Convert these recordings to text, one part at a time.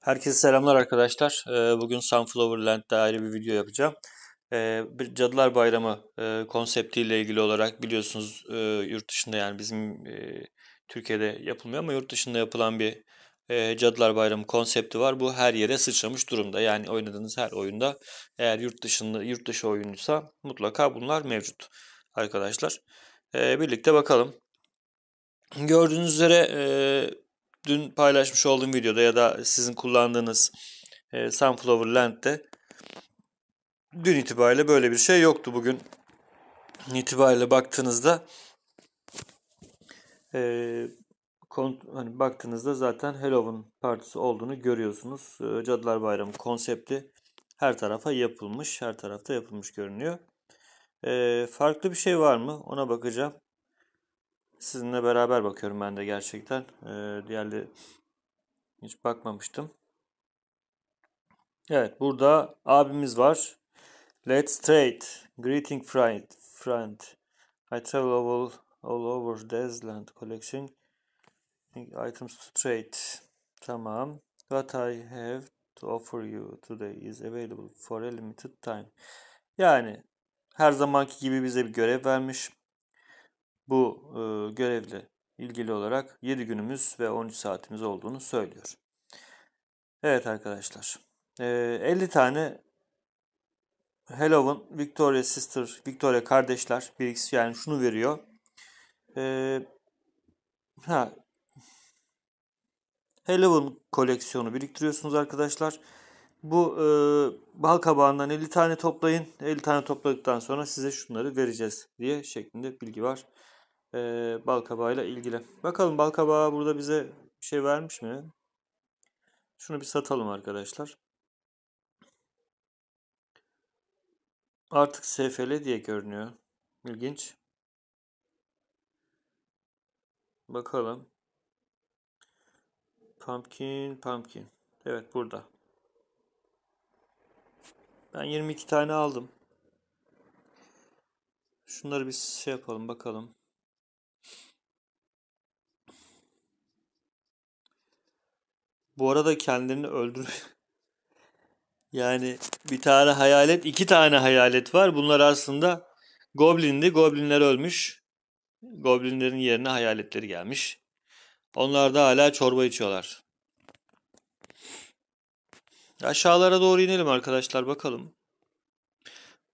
Herkese selamlar arkadaşlar. Ee, bugün Sunflowerland'de ayrı bir video yapacağım. Ee, bir Cadılar Bayramı e, konseptiyle ilgili olarak biliyorsunuz e, yurt dışında yani bizim e, Türkiye'de yapılmıyor ama yurt dışında yapılan bir Cadılar Bayramı konsepti var. Bu her yere sıçramış durumda. Yani oynadığınız her oyunda eğer yurt dışında yurt dışı oyunuysa mutlaka bunlar mevcut arkadaşlar. Ee, birlikte bakalım. Gördüğünüz üzere dün paylaşmış olduğum videoda ya da sizin kullandığınız e, Sunflower Land'de dün itibariyle böyle bir şey yoktu. Bugün itibariyle baktığınızda e, kont, hani baktığınızda zaten Halloween partisi olduğunu görüyorsunuz. E, Cadılar Bayramı konsepti her tarafa yapılmış, her tarafta yapılmış görünüyor. E, farklı bir şey var mı? Ona bakacağım sizinle beraber bakıyorum ben de gerçekten. Ee, diğerleri hiç bakmamıştım. Evet burada abimiz var. Let's trade. Greeting friend. friend. I travel all, all over Desland collection. Items to trade. Tamam. What I have to offer you today is available for a limited time. Yani her zamanki gibi bize bir görev vermiş bu e, görevle ilgili olarak 7 günümüz ve 13 saatimiz olduğunu söylüyor. Evet arkadaşlar. 50 e, tane Halloween Victoria Sister, Victoria kardeşler birikisi yani şunu veriyor. E, ha, Halloween koleksiyonu biriktiriyorsunuz arkadaşlar. Bu e, bal kabağından 50 tane toplayın. 50 tane topladıktan sonra size şunları vereceğiz diye şeklinde bilgi var e, balkabağıyla ilgili. Bakalım balkabağı burada bize bir şey vermiş mi? Şunu bir satalım arkadaşlar. Artık SFL diye görünüyor. İlginç. Bakalım. Pumpkin, pumpkin. Evet burada. Ben 22 tane aldım. Şunları bir şey yapalım bakalım. Bu arada kendini öldür. yani bir tane hayalet, iki tane hayalet var. Bunlar aslında goblindi. Goblinler ölmüş. Goblinlerin yerine hayaletleri gelmiş. Onlar da hala çorba içiyorlar. Aşağılara doğru inelim arkadaşlar bakalım.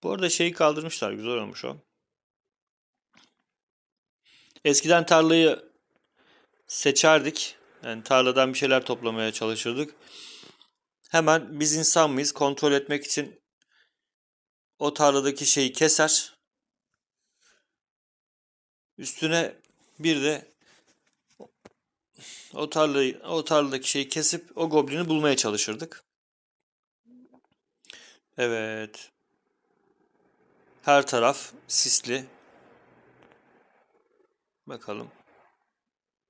Bu arada şeyi kaldırmışlar. Güzel olmuş o. Eskiden tarlayı seçerdik. Yani tarladan bir şeyler toplamaya çalışırdık. Hemen biz insan mıyız kontrol etmek için o tarladaki şeyi keser. Üstüne bir de o tarlayı, o tarladaki şeyi kesip o goblini bulmaya çalışırdık. Evet. Her taraf sisli. Bakalım.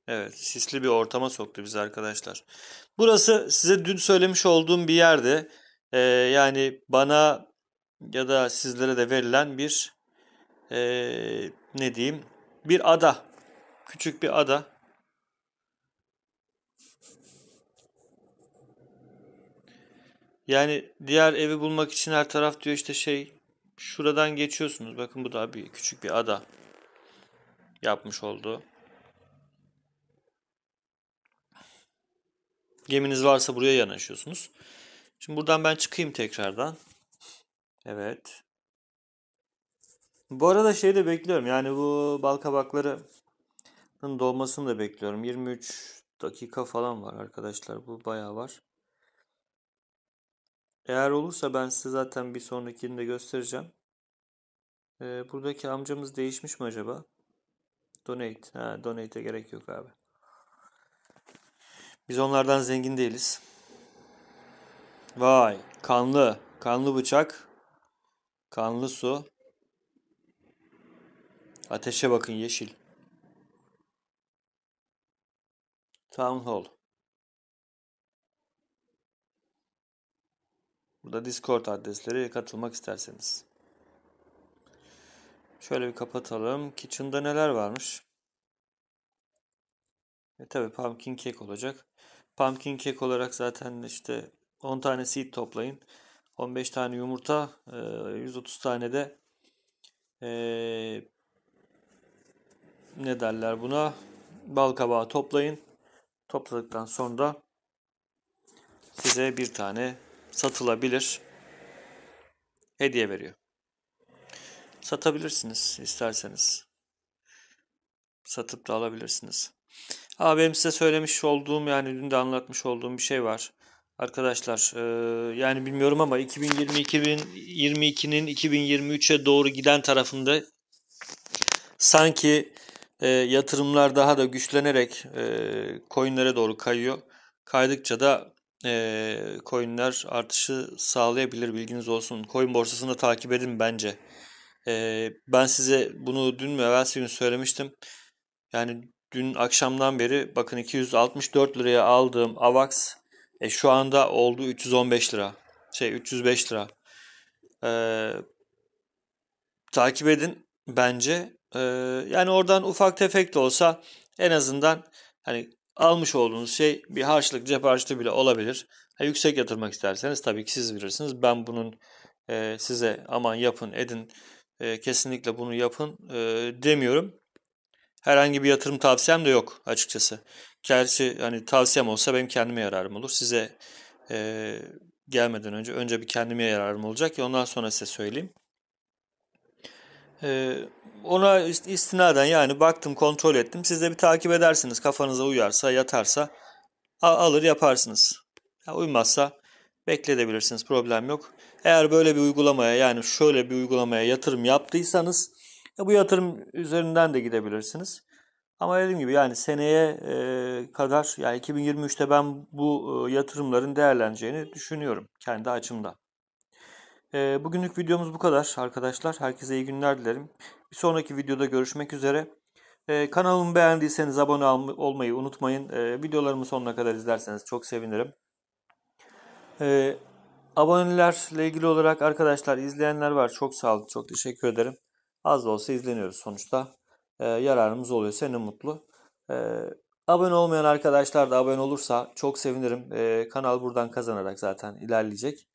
Evet, sisli bir ortama soktu bizi arkadaşlar. Burası size dün söylemiş olduğum bir yerde. Ee, yani bana ya da sizlere de verilen bir e, ne diyeyim bir ada. Küçük bir ada. Yani diğer evi bulmak için her taraf diyor işte şey şuradan geçiyorsunuz. Bakın bu da bir küçük bir ada yapmış oldu. Geminiz varsa buraya yanaşıyorsunuz. Şimdi buradan ben çıkayım tekrardan. Evet. Bu arada şey de bekliyorum. Yani bu bal kabaklarının dolmasını da bekliyorum. 23 dakika falan var arkadaşlar. Bu bayağı var. Eğer olursa ben size zaten bir sonrakini de göstereceğim. Ee, buradaki amcamız değişmiş mi acaba? Donate. Ha, donate'e gerek yok abi. Biz onlardan zengin değiliz. Vay. Kanlı. Kanlı bıçak. Kanlı su. Ateşe bakın yeşil. Town Hall. Burada Discord adresleri katılmak isterseniz. Şöyle bir kapatalım. Kitchen'da neler varmış? E tabi pumpkin cake olacak. Pumpkin cake olarak zaten işte 10 tane seed toplayın. 15 tane yumurta, 130 tane de e, ne derler buna bal kabağı toplayın. Topladıktan sonra size bir tane satılabilir hediye veriyor. Satabilirsiniz isterseniz. Satıp da alabilirsiniz. Ha benim size söylemiş olduğum yani dün de anlatmış olduğum bir şey var. Arkadaşlar e, yani bilmiyorum ama 2020-2022'nin 2023'e doğru giden tarafında sanki e, yatırımlar daha da güçlenerek e, coinlere doğru kayıyor. Kaydıkça da e, coinler artışı sağlayabilir bilginiz olsun. Coin borsasını takip edin bence. E, ben size bunu dün mü evvelsi gün söylemiştim. Yani dün akşamdan beri bakın 264 liraya aldığım AVAX e, şu anda oldu 315 lira. Şey 305 lira. Ee, takip edin bence. Ee, yani oradan ufak tefek de olsa en azından hani almış olduğunuz şey bir harçlık cep harçlığı bile olabilir. Ha, yüksek yatırmak isterseniz tabii ki siz bilirsiniz. Ben bunun e, size aman yapın edin e, kesinlikle bunu yapın e, demiyorum herhangi bir yatırım tavsiyem de yok açıkçası. Gerçi hani tavsiyem olsa benim kendime yararım olur. Size e, gelmeden önce önce bir kendime yararım olacak ya ondan sonra size söyleyeyim. E, ona istinaden yani baktım kontrol ettim. Siz de bir takip edersiniz kafanıza uyarsa yatarsa alır yaparsınız. Ya uymazsa bekletebilirsiniz, problem yok. Eğer böyle bir uygulamaya yani şöyle bir uygulamaya yatırım yaptıysanız e bu yatırım üzerinden de gidebilirsiniz. Ama dediğim gibi yani seneye e, kadar yani 2023'te ben bu e, yatırımların değerleneceğini düşünüyorum kendi açımdan. E, bugünlük videomuz bu kadar arkadaşlar. Herkese iyi günler dilerim. Bir sonraki videoda görüşmek üzere. E, kanalımı beğendiyseniz abone olmayı unutmayın. E, videolarımı sonuna kadar izlerseniz çok sevinirim. E, abonelerle ilgili olarak arkadaşlar izleyenler var. Çok sağ olun. Çok teşekkür ederim. Az da olsa izleniyoruz sonuçta. E, yararımız oluyor seni mutlu. E, abone olmayan arkadaşlar da abone olursa çok sevinirim. E, kanal buradan kazanarak zaten ilerleyecek.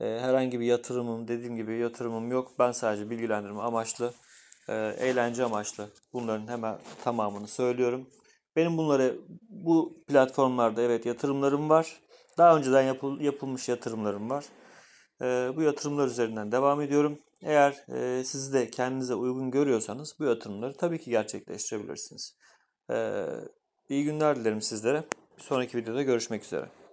E, herhangi bir yatırımım dediğim gibi yatırımım yok. Ben sadece bilgilendirme amaçlı, e, eğlence amaçlı bunların hemen tamamını söylüyorum. Benim bunları bu platformlarda evet yatırımlarım var. Daha önceden yapıl, yapılmış yatırımlarım var. Ee, bu yatırımlar üzerinden devam ediyorum. Eğer e, siz de kendinize uygun görüyorsanız bu yatırımları tabii ki gerçekleştirebilirsiniz. Ee, iyi günler dilerim sizlere. Bir sonraki videoda görüşmek üzere.